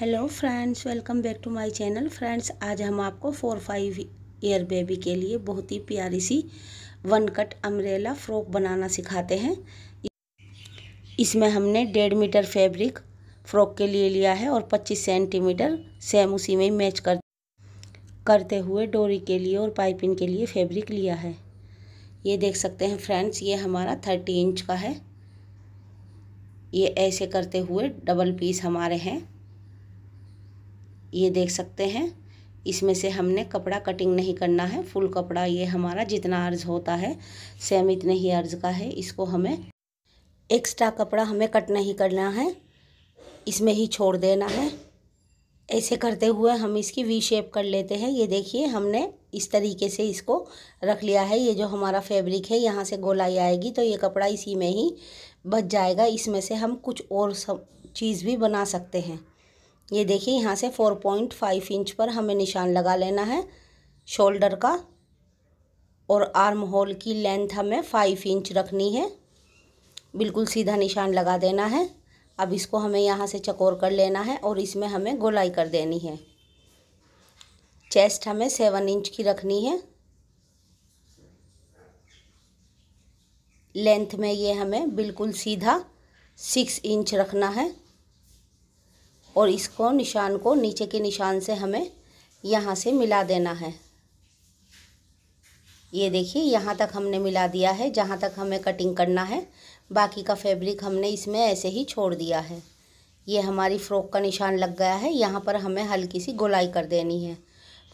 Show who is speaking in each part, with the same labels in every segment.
Speaker 1: hello friends welcome back to my channel friends आज हम आपको फोर फाइव ईयर बेबी के लिए बहुत ही प्यारी सी वन कट अम्ब्रेला फ्रॉक बनाना सिखाते हैं इसमें हमने डेढ़ मीटर फैब्रिक फ्रॉक के लिए लिया है और पच्चीस सेंटीमीटर सेम उसी में मैच कर करते हुए डोरी के लिए और पाइपिंग के लिए फैब्रिक लिया है ये देख सकते हैं फ्रेंड्स ये हमारा थर्टी इंच का है ये ऐसे करते हुए डबल पीस हमारे हैं ये देख सकते हैं इसमें से हमने कपड़ा कटिंग नहीं करना है फुल कपड़ा ये हमारा जितना अर्ज होता है सेम इतने ही अर्ज का है इसको हमें एक्स्ट्रा कपड़ा हमें कट नहीं करना है इसमें ही छोड़ देना है ऐसे करते हुए हम इसकी वी शेप कर लेते हैं ये देखिए हमने इस तरीके से इसको रख लिया है ये जो हमारा फैब्रिक है यहाँ से गोलाई आएगी तो ये कपड़ा इसी में ही बच जाएगा इसमें से हम कुछ और सब चीज़ भी बना सकते हैं ये देखिए यहाँ से फोर पॉइंट फाइव इंच पर हमें निशान लगा लेना है शोल्डर का और आर्म होल की लेंथ हमें फाइव इंच रखनी है बिल्कुल सीधा निशान लगा देना है अब इसको हमें यहाँ से चकोर कर लेना है और इसमें हमें गोलाई कर देनी है चेस्ट हमें सेवन इंच की रखनी है लेंथ में ये हमें बिल्कुल सीधा सिक्स इंच रखना है और इसको निशान को नीचे के निशान से हमें यहाँ से मिला देना है ये देखिए यहाँ तक हमने मिला दिया है जहाँ तक हमें कटिंग करना है बाकी का फैब्रिक हमने इसमें ऐसे ही छोड़ दिया है ये हमारी फ़्रॉक का निशान लग गया है यहाँ पर हमें हल्की सी गोलाई कर देनी है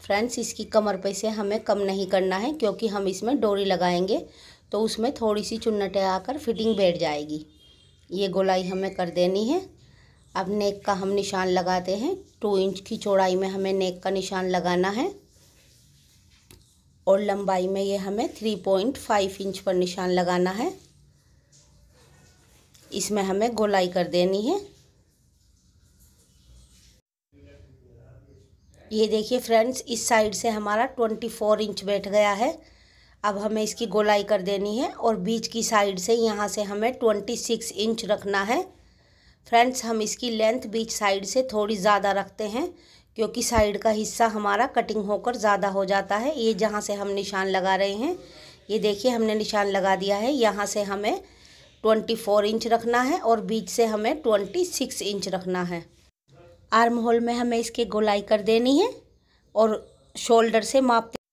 Speaker 1: फ्रेंड्स इसकी कमर पे से हमें कम नहीं करना है क्योंकि हम इसमें डोरी लगाएंगे तो उसमें थोड़ी सी चुन्नटें आकर फिटिंग बैठ जाएगी ये गोलाई हमें कर देनी है अब नेक का हम निशान लगाते हैं टू इंच की चौड़ाई में हमें नेक का निशान लगाना है और लंबाई में ये हमें थ्री पॉइंट फाइव इंच पर निशान लगाना है इसमें हमें गोलाई कर देनी है ये देखिए फ्रेंड्स इस साइड से हमारा ट्वेंटी फोर इंच बैठ गया है अब हमें इसकी गोलाई कर देनी है और बीच की साइड से यहाँ से हमें ट्वेंटी सिक्स इंच रखना है फ्रेंड्स हम इसकी लेंथ बीच साइड से थोड़ी ज़्यादा रखते हैं क्योंकि साइड का हिस्सा हमारा कटिंग होकर ज़्यादा हो जाता है ये जहाँ से हम निशान लगा रहे हैं ये देखिए हमने निशान लगा दिया है यहाँ से हमें ट्वेंटी फोर इंच रखना है और बीच से हमें ट्वेंटी सिक्स इंच रखना है आर्म होल में हमें इसके गोलाई कर देनी है और शोल्डर से मापते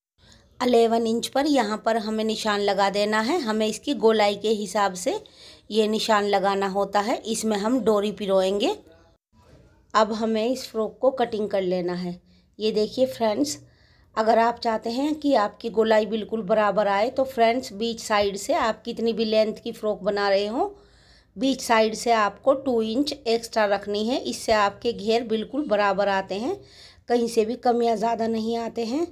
Speaker 1: अलेवन इंच पर यहाँ पर हमें निशान लगा देना है हमें इसकी गोलाई के हिसाब से ये निशान लगाना होता है इसमें हम डोरी पिरोएंगे अब हमें इस फ्रॉक को कटिंग कर लेना है ये देखिए फ्रेंड्स अगर आप चाहते हैं कि आपकी गोलाई बिल्कुल बराबर आए तो फ्रेंड्स बीच साइड से आप कितनी भी लेंथ की फ़्रॉक बना रहे हो बीच साइड से आपको टू इंच एक्स्ट्रा रखनी है इससे आपके घेर बिल्कुल बराबर आते हैं कहीं से भी कमियाँ ज़्यादा नहीं आते हैं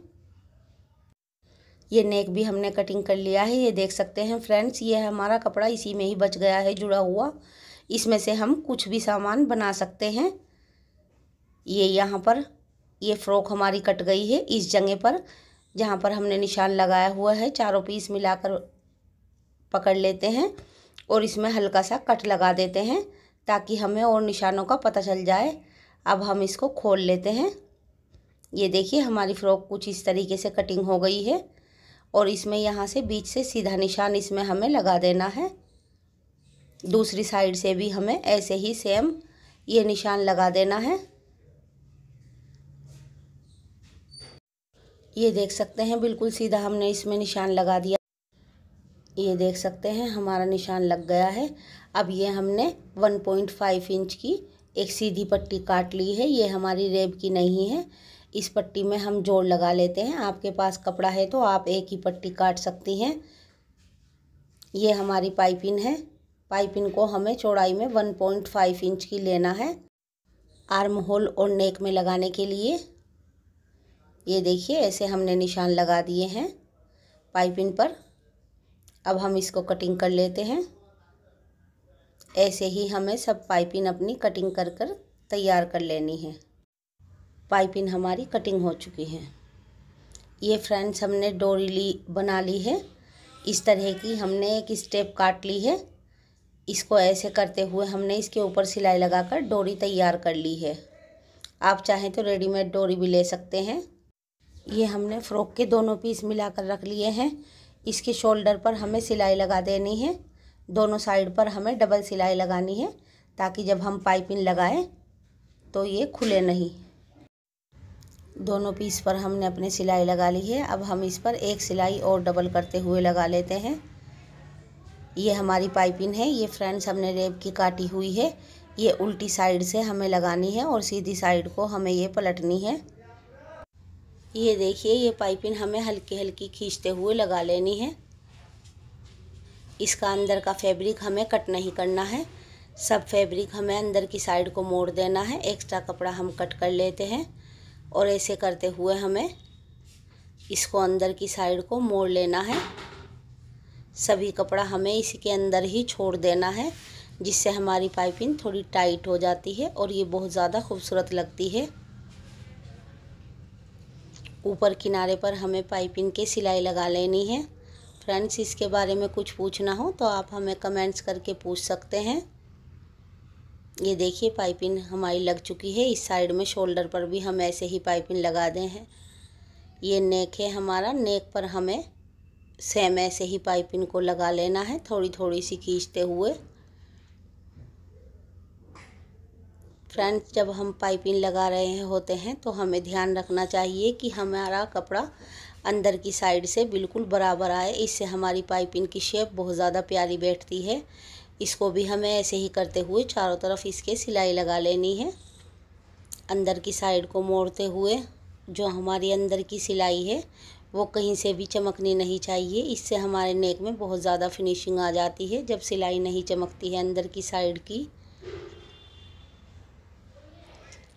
Speaker 1: ये नेक भी हमने कटिंग कर लिया है ये देख सकते हैं फ्रेंड्स ये हमारा कपड़ा इसी में ही बच गया है जुड़ा हुआ इसमें से हम कुछ भी सामान बना सकते हैं ये यहाँ पर ये फ्रॉक हमारी कट गई है इस जगह पर जहाँ पर हमने निशान लगाया हुआ है चारों पीस मिलाकर पकड़ लेते हैं और इसमें हल्का सा कट लगा देते हैं ताकि हमें और निशानों का पता चल जाए अब हम इसको खोल लेते हैं ये देखिए हमारी फ़्रॉक कुछ इस तरीके से कटिंग हो गई है और इसमें यहाँ से बीच से सीधा निशान इसमें हमें लगा देना है दूसरी साइड से भी हमें ऐसे ही सेम ये निशान लगा देना है ये देख सकते हैं बिल्कुल सीधा हमने इसमें निशान लगा दिया ये देख सकते हैं हमारा निशान लग गया है अब ये हमने 1.5 इंच की एक सीधी पट्टी काट ली है ये हमारी रेब की नहीं है इस पट्टी में हम जोड़ लगा लेते हैं आपके पास कपड़ा है तो आप एक ही पट्टी काट सकती हैं ये हमारी पाइपिंग है पाइपिंग को हमें चौड़ाई में वन पॉइंट फाइव इंच की लेना है आर्म होल और नेक में लगाने के लिए ये देखिए ऐसे हमने निशान लगा दिए हैं पाइपिंग पर अब हम इसको कटिंग कर लेते हैं ऐसे ही हमें सब पाइपिंग अपनी कटिंग कर कर तैयार कर लेनी है पाइपिंग हमारी कटिंग हो चुकी है ये फ्रेंड्स हमने डोरी ली बना ली है इस तरह की हमने एक स्टेप काट ली है इसको ऐसे करते हुए हमने इसके ऊपर सिलाई लगाकर डोरी तैयार कर ली है आप चाहें तो रेडीमेड डोरी भी ले सकते हैं ये हमने फ़्रॉक के दोनों पीस मिलाकर रख लिए हैं इसके शोल्डर पर हमें सिलाई लगा देनी है दोनों साइड पर हमें डबल सिलाई लगानी है ताकि जब हम पाइपिंग लगाएं तो ये खुले नहीं दोनों पीस पर हमने अपने सिलाई लगा ली है अब हम इस पर एक सिलाई और डबल करते हुए लगा लेते हैं ये हमारी पाइपिंग है ये फ्रेंड्स हमने रेब की काटी हुई है ये उल्टी साइड से हमें लगानी है और सीधी साइड को हमें ये पलटनी है ये देखिए ये पाइपिंग हमें हल्की हल्की खींचते हुए लगा लेनी है इसका अंदर का फैब्रिक हमें कट नहीं करना है सब फैब्रिक हमें अंदर की साइड को मोड़ देना है एक्स्ट्रा कपड़ा हम कट कर लेते हैं और ऐसे करते हुए हमें इसको अंदर की साइड को मोड़ लेना है सभी कपड़ा हमें इसके अंदर ही छोड़ देना है जिससे हमारी पाइपिंग थोड़ी टाइट हो जाती है और ये बहुत ज़्यादा खूबसूरत लगती है ऊपर किनारे पर हमें पाइपिंग के सिलाई लगा लेनी है फ्रेंड्स इसके बारे में कुछ पूछना हो तो आप हमें कमेंट्स करके पूछ सकते हैं ये देखिए पाइपिंग हमारी लग चुकी है इस साइड में शोल्डर पर भी हम ऐसे ही पाइपिंग लगा दें हैं ये नेक है हमारा नेक पर हमें सेम ऐसे ही पाइपिंग को लगा लेना है थोड़ी थोड़ी सी खींचते हुए फ्रेंड्स जब हम पाइपिंग लगा रहे होते हैं तो हमें ध्यान रखना चाहिए कि हमारा कपड़ा अंदर की साइड से बिल्कुल बराबर आए इससे हमारी पाइपिंग की शेप बहुत ज़्यादा प्यारी बैठती है इसको भी हमें ऐसे ही करते हुए चारों तरफ इसके सिलाई लगा लेनी है अंदर की साइड को मोड़ते हुए जो हमारी अंदर की सिलाई है वो कहीं से भी चमकनी नहीं चाहिए इससे हमारे नेक में बहुत ज़्यादा फिनिशिंग आ जाती है जब सिलाई नहीं चमकती है अंदर की साइड की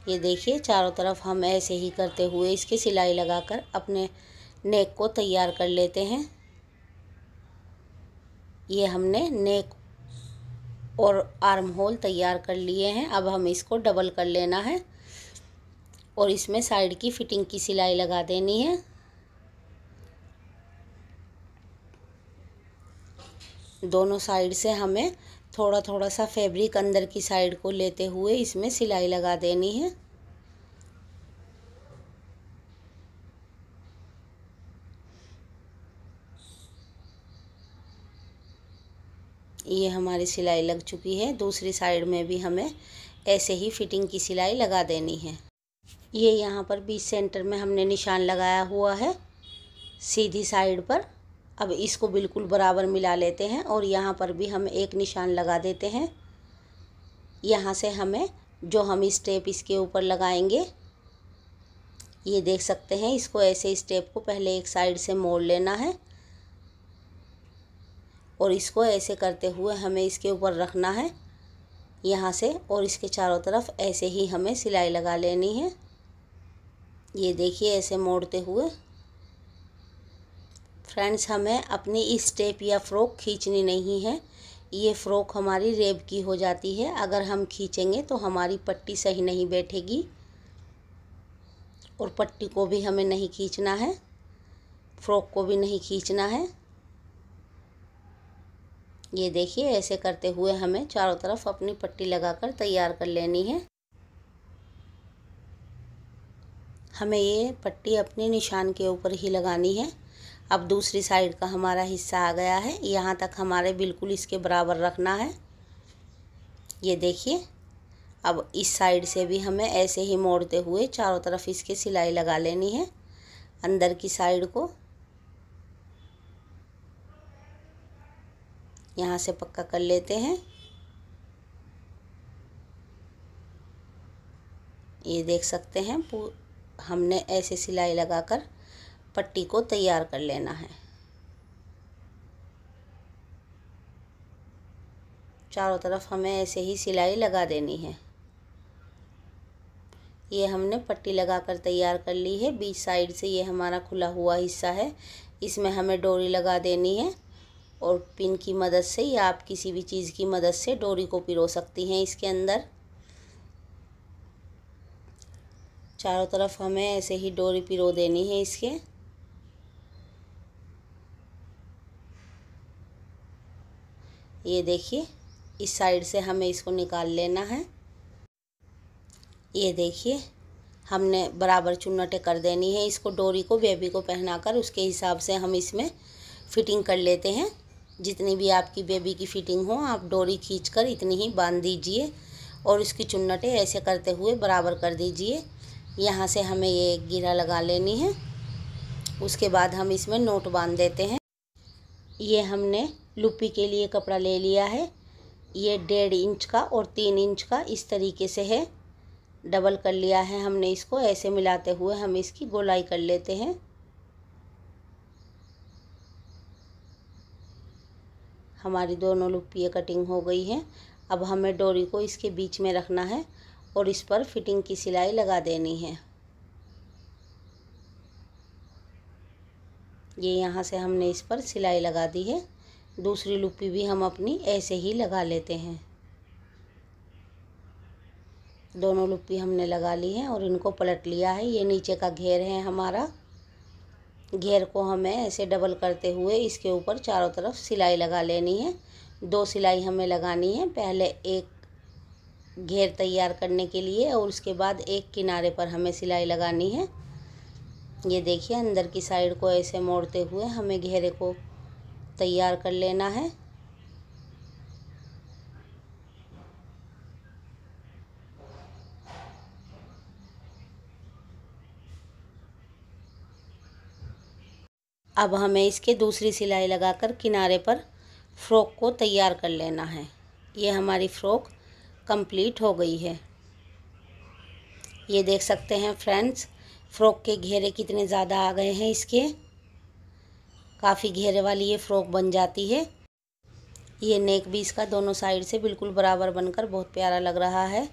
Speaker 1: ये देखिए चारों तरफ हम ऐसे ही करते हुए इसकी सिलाई लगाकर अपने नेक को तैयार कर लेते हैं ये हमने नेक और आर्म होल तैयार कर लिए हैं अब हमें इसको डबल कर लेना है और इसमें साइड की फिटिंग की सिलाई लगा देनी है दोनों साइड से हमें थोड़ा थोड़ा सा फैब्रिक अंदर की साइड को लेते हुए इसमें सिलाई लगा देनी है ये हमारी सिलाई लग चुकी है दूसरी साइड में भी हमें ऐसे ही फिटिंग की सिलाई लगा देनी है ये यहाँ पर बीच सेंटर में हमने निशान लगाया हुआ है सीधी साइड पर अब इसको बिल्कुल बराबर मिला लेते हैं और यहाँ पर भी हम एक निशान लगा देते हैं यहाँ से हमें जो हम स्टेप इसके ऊपर लगाएंगे ये देख सकते हैं इसको ऐसे स्टेप को पहले एक साइड से मोड़ लेना है और इसको ऐसे करते हुए हमें इसके ऊपर रखना है यहाँ से और इसके चारों तरफ ऐसे ही हमें सिलाई लगा लेनी है ये देखिए ऐसे मोड़ते हुए फ्रेंड्स हमें अपनी इस स्टेप या फ़्रॉक खींचनी नहीं है ये फ़्रॉक हमारी रेब की हो जाती है अगर हम खींचेंगे तो हमारी पट्टी सही नहीं बैठेगी और पट्टी को भी हमें नहीं खींचना है फ़्रॉक को भी नहीं खींचना है ये देखिए ऐसे करते हुए हमें चारों तरफ अपनी पट्टी लगाकर तैयार कर लेनी है हमें ये पट्टी अपने निशान के ऊपर ही लगानी है अब दूसरी साइड का हमारा हिस्सा आ गया है यहाँ तक हमारे बिल्कुल इसके बराबर रखना है ये देखिए अब इस साइड से भी हमें ऐसे ही मोड़ते हुए चारों तरफ इसके सिलाई लगा लेनी है अंदर की साइड को यहाँ से पक्का कर लेते हैं ये देख सकते हैं हमने ऐसे सिलाई लगाकर पट्टी को तैयार कर लेना है चारों तरफ हमें ऐसे ही सिलाई लगा देनी है ये हमने पट्टी लगाकर तैयार कर ली है बीच साइड से ये हमारा खुला हुआ हिस्सा है इसमें हमें डोरी लगा देनी है और पिन की मदद से या आप किसी भी चीज़ की मदद से डोरी को पिरो सकती हैं इसके अंदर चारों तरफ हमें ऐसे ही डोरी पिरो देनी है इसके ये देखिए इस साइड से हमें इसको निकाल लेना है ये देखिए हमने बराबर चुन्नटें कर देनी है इसको डोरी को बेबी को पहनाकर उसके हिसाब से हम इसमें फ़िटिंग कर लेते हैं जितनी भी आपकी बेबी की फिटिंग हो आप डोरी खींच कर इतनी ही बांध दीजिए और उसकी चुन्नटें ऐसे करते हुए बराबर कर दीजिए यहाँ से हमें ये गिरा लगा लेनी है उसके बाद हम इसमें नोट बांध देते हैं ये हमने लुपी के लिए कपड़ा ले लिया है ये डेढ़ इंच का और तीन इंच का इस तरीके से है डबल कर लिया है हमने इसको ऐसे मिलाते हुए हम इसकी गोलाई कर लेते हैं हमारी दोनों लुप्पी कटिंग हो गई है अब हमें डोरी को इसके बीच में रखना है और इस पर फिटिंग की सिलाई लगा देनी है ये यहाँ से हमने इस पर सिलाई लगा दी है दूसरी लुपी भी हम अपनी ऐसे ही लगा लेते हैं दोनों लुपी हमने लगा ली है और इनको पलट लिया है ये नीचे का घेर है हमारा घेर को हमें ऐसे डबल करते हुए इसके ऊपर चारों तरफ सिलाई लगा लेनी है दो सिलाई हमें लगानी है पहले एक घेर तैयार करने के लिए और उसके बाद एक किनारे पर हमें सिलाई लगानी है ये देखिए अंदर की साइड को ऐसे मोड़ते हुए हमें घेरे को तैयार कर लेना है अब हमें इसके दूसरी सिलाई लगाकर किनारे पर फ्रॉक को तैयार कर लेना है ये हमारी फ्रॉक कंप्लीट हो गई है ये देख सकते हैं फ्रेंड्स फ्रॉक के घेरे कितने ज़्यादा आ गए हैं इसके काफ़ी घेरे वाली ये फ्रॉक बन जाती है ये नेक भी इसका दोनों साइड से बिल्कुल बराबर बनकर बहुत प्यारा लग रहा है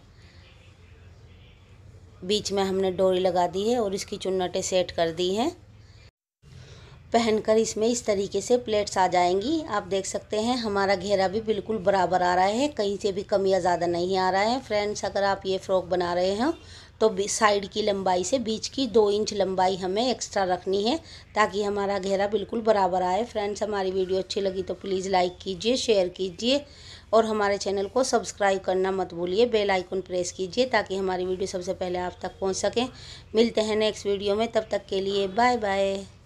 Speaker 1: बीच में हमने डोरी लगा दी है और इसकी चुन्नटें सेट कर दी हैं पहनकर इसमें इस तरीके से प्लेट्स आ जाएंगी आप देख सकते हैं हमारा घेरा भी बिल्कुल बराबर आ रहा है कहीं से भी कम या ज़्यादा नहीं आ रहा है फ्रेंड्स अगर आप ये फ्रॉक बना रहे हो तो साइड की लंबाई से बीच की दो इंच लंबाई हमें एक्स्ट्रा रखनी है ताकि हमारा घेरा बिल्कुल बराबर आए फ्रेंड्स हमारी वीडियो अच्छी लगी तो प्लीज़ लाइक कीजिए शेयर कीजिए और हमारे चैनल को सब्सक्राइब करना मत भूलिए बेल आइकन प्रेस कीजिए ताकि हमारी वीडियो सबसे पहले आप तक पहुंच सकें मिलते हैं नेक्स्ट वीडियो में तब तक के लिए बाय बाय